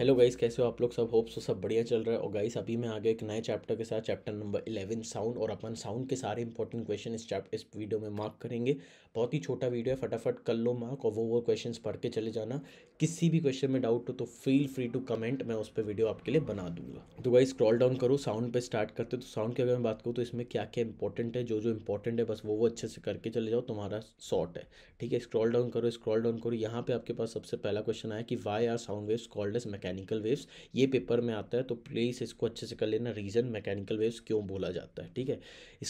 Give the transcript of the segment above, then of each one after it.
hello guys कैसे हो आप लोग सब होप सो सब बढ़िया चल रहा है और गाइस अभी मैं आ गया एक नए चैप्टर के साथ चैप्टर नंबर इलेवन साउंड और अपन साउंड के सारे इंपॉर्टेंट क्वेश्चन इस चैप्टर इस वीडियो में मार्क करेंगे बहुत ही छोटा वीडियो है फटाफट कर लो मार्क और वो वो क्वेश्चन पढ़ के चले जाना किसी भी क्वेश्चन में डाउट हो तो फील फ्री टू कमेंट मैं उस पर वीडियो आपके लिए बना दूंगा तो गाइस स्क्रॉल डाउन करो साउंड पर स्टार्ट करते तो साउंड की अगर मैं बात करूँ तो इसमें क्या क्या इंपॉर्टेंट है जो जो इंपॉर्टेंट है बस वो वो अच्छे से करके चले जाओ तुम्हारा शॉर्ट है ठीक है स्क्रॉल डाउन करो स्क्रॉल डाउन करो यहाँ पर आपके पास सबसे पहला क्वेश्चन आया कि why are sound wave called as mecha mechanical waves ये पेपर में आता है तो प्लीज़ इसको अच्छे से कर लेना रीज़न मैकेनिकल वेव्स क्यों बोला जाता है ठीक है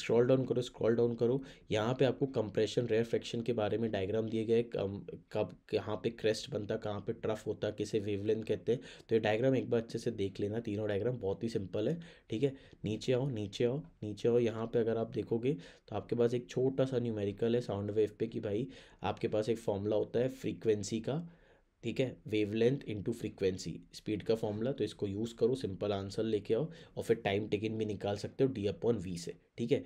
स्क्रॉल डाउन करो स्क्रॉल डाउन करो यहाँ पे आपको कंप्रेशन रेयर फ्रैक्शन के बारे में डायग्राम दिए गए कब कहाँ पे क्रेस्ट बनता कहाँ पे ट्रफ होता किसे वेवलेंथ कहते हैं तो ये डायग्राम एक बार अच्छे से देख लेना तीनों डायग्राम बहुत ही सिंपल है ठीक है नीचे आओ नीचे आओ नीचे आओ यहाँ पे अगर आप देखोगे तो आपके पास एक छोटा सा न्यूमेरिकल है साउंड वेव पे कि भाई आपके पास एक फॉर्मूला होता है फ्रीक्वेंसी का ठीक है वेवलेंथ इनटू फ्रीक्वेंसी स्पीड का फॉर्मूला तो इसको यूज़ करो सिंपल आंसर लेके आओ और फिर टाइम टेकन भी निकाल सकते हो डी अपॉन वी से ठीक है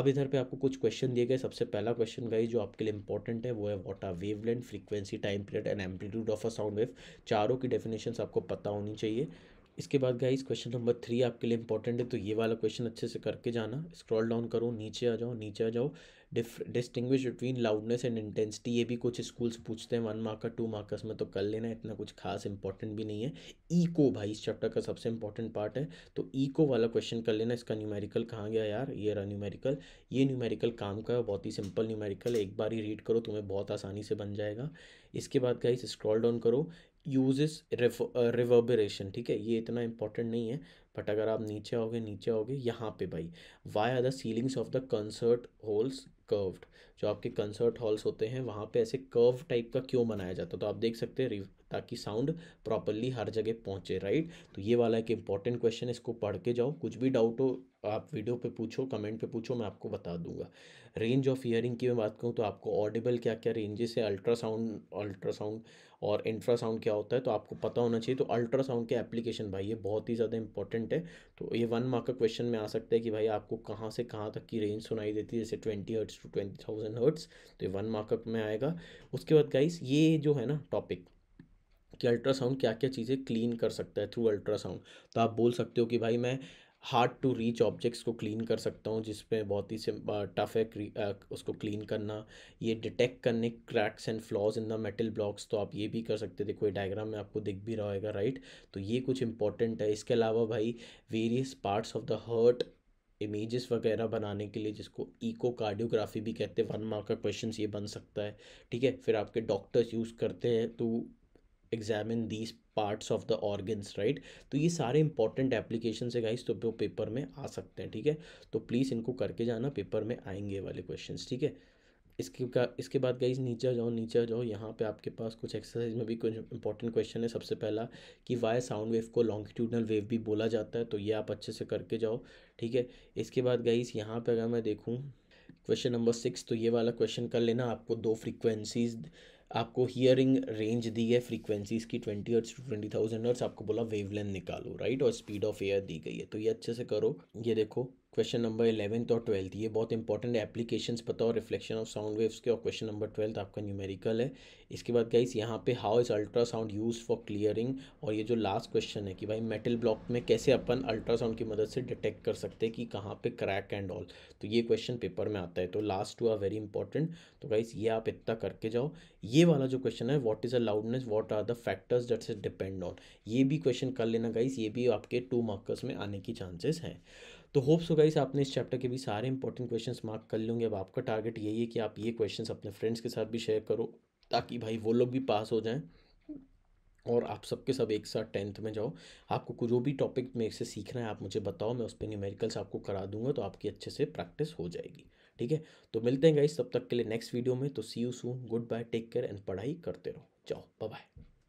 अब इधर पे आपको कुछ क्वेश्चन दिए गए सबसे पहला क्वेश्चन गई जो आपके लिए इंपॉर्टेंट है वो है what are wavelength frequency time period and amplitude of a sound wave चारों की डेफिनेशन आपको पता होनी चाहिए इसके बाद गाइस क्वेश्चन नंबर थ्री आपके लिए इंपॉर्टेंट है तो ये वाला क्वेश्चन अच्छे से करके जाना स्क्रॉल डाउन करो नीचे आ जाओ नीचे आ जाओ diff distinguish between loudness and intensity ये भी कुछ स्कूल्स पूछते हैं वन मार्कर टू मार्कर्स में तो कर लेना इतना कुछ खास इंपॉर्टेंट भी नहीं है ईको भाई इस चैप्टर का सबसे इंपॉर्टेंट पार्ट है तो ईको वाला क्वेश्चन कर लेना इसका न्यूमेरिकल कहाँ गया यार ये रहा न्यूमेरिकल ये न्यूमेरिकल काम का है बहुत ही सिंपल न्यूमेरिकल एक बार ही रीड करो तुम्हें बहुत आसानी से बन जाएगा इसके बाद गाइस स्क्रॉल डाउन करो यूजेस रिवर्बरेशन uh, ठीक है ये इतना इंपॉर्टेंट नहीं है बट अगर आप नीचे आओगे नीचे आओगे यहाँ पे भाई why are the ceilings of the concert halls curved जो आपके कंसर्ट हॉल्स होते हैं वहाँ पे ऐसे कर्व टाइप का क्यों बनाया जाता है तो आप देख सकते हैं ताकि साउंड प्रॉपरली हर जगह पहुँचे राइट तो ये वाला एक इंपॉर्टेंट क्वेश्चन है इसको पढ़ के जाओ कुछ भी डाउट हो आप वीडियो पे पूछो कमेंट पे पूछो मैं आपको बता दूंगा रेंज ऑफ ईयरिंग की मैं बात करूँ तो आपको ऑडिबल क्या क्या रेंजेस है अल्ट्रासाउंड अल्ट्रासाउंड और इंफ्रासाउंड क्या होता है तो आपको पता होना चाहिए तो अल्ट्रासाउंड के एप्लीकेशन भाई ये बहुत ही ज़्यादा इंपॉर्टेंट है तो ये वन मार्क का क्वेश्चन में आ सकता है कि भाई आपको कहाँ से कहाँ तक की रेंज सुनाई देती है जैसे twenty hertz to twenty thousand hertz तो ये वन मार्कअप में आएगा उसके बाद गाइस ये जो है ना टॉपिक कि अल्ट्रासाउंड क्या क्या चीज़ें क्लीन कर सकता है थ्रू अल्ट्रासाउंड तो आप बोल सकते हो कि भाई मैं हार्ड टू रीच ऑब्जेक्ट्स को क्लीन कर सकता हूँ जिसमें बहुत ही टफ है उसको क्लीन करना ये डिटेक्ट करने cracks and flaws in the metal blocks तो आप ये भी कर सकते देखो ये डायग्राम में आपको दिख भी रहा होगा राइट तो ये कुछ इंपॉर्टेंट है इसके अलावा भाई various parts of the heart images वगैरह बनाने के लिए जिसको इको कार्डियोग्राफी भी कहते हैं वन मार्क का क्वेश्चन ये बन सकता है ठीक है फिर आपके डॉक्टर्स यूज़ करते हैं तो examine these parts of the organs right तो ये सारे इंपॉर्टेंट एप्लीकेशन है गाइस तो वो पेपर में आ सकते हैं ठीक है तो प्लीज़ इनको करके जाना पेपर में आएंगे वाले क्वेश्चन ठीक है इसके का इसके बाद गाइज नीचे जाओ नीचे जाओ यहाँ पे आपके पास कुछ एक्सरसाइज में भी कुछ इंपॉर्टेंट क्वेश्चन है सबसे पहला कि वाई साउंड वेव को लॉन्गिट्यूडनल वेव भी बोला जाता है तो ये आप अच्छे से करके जाओ ठीक है इसके बाद गाइज यहाँ पे अगर मैं देखूँ क्वेश्चन नंबर सिक्स तो ये वाला क्वेश्चन कर लेना आपको दो फ्रिक्वेंसीज आपको हियरिंग रेंज दी है फ्रीक्वेंसीज़ की twenty hertz to twenty thousand hertz आपको बोला वेवलेंथ निकालो राइट और स्पीड ऑफ एयर दी गई है तो ये अच्छे से करो ये देखो क्वेश्चन नंबर इलेवेंथ और ट्वेल्थ ये बहुत इंपॉर्टेंट एप्लीकेशन पता और रिफ्लेक्शन ऑफ साउंड वेव्स के और क्वेश्चन नंबर ट्वेल्थ आपका न्यूमेरिकल है इसके बाद गाइस यहाँ पे how is ultrasound use for clearing और ये जो लास्ट क्वेश्चन है कि भाई मेटल ब्लॉक में कैसे अपन अल्ट्रासाउंड की मदद से डिटेक्ट कर सकते हैं कि कहाँ पे क्रैक एंड ऑल तो ये क्वेश्चन पेपर में आता है तो last two are very important तो गाइस ये आप इतना करके जाओ ये वाला जो क्वेश्चन है what is a loudness what are the factors that is depend on ये भी क्वेश्चन कर लेना गाइस ये भी आपके टू मार्कर्स में आने की चांसेस हैं तो होप्स हो गाइस गाइस आपने इस चैप्टर के भी सारे इंपॉर्टेंट क्वेश्चन मार्क कर लूँगे अब आपका टारगेट यही है कि आप ये क्वेश्चन अपने फ्रेंड्स के साथ भी शेयर करो ताकि भाई वो लोग भी पास हो जाएँ और आप सबके सब एक साथ टेंथ में जाओ आपको जो भी टॉपिक मेरे से सीखना है आप मुझे बताओ मैं उस पर न्यूमेरिकल्स आपको करा दूंगा तो आपकी अच्छे से प्रैक्टिस हो जाएगी ठीक है तो मिलते हैं गाइस तब तक के लिए नेक्स्ट वीडियो में तो see you soon goodbye take care and पढ़ाई करते रहो जाओ बाय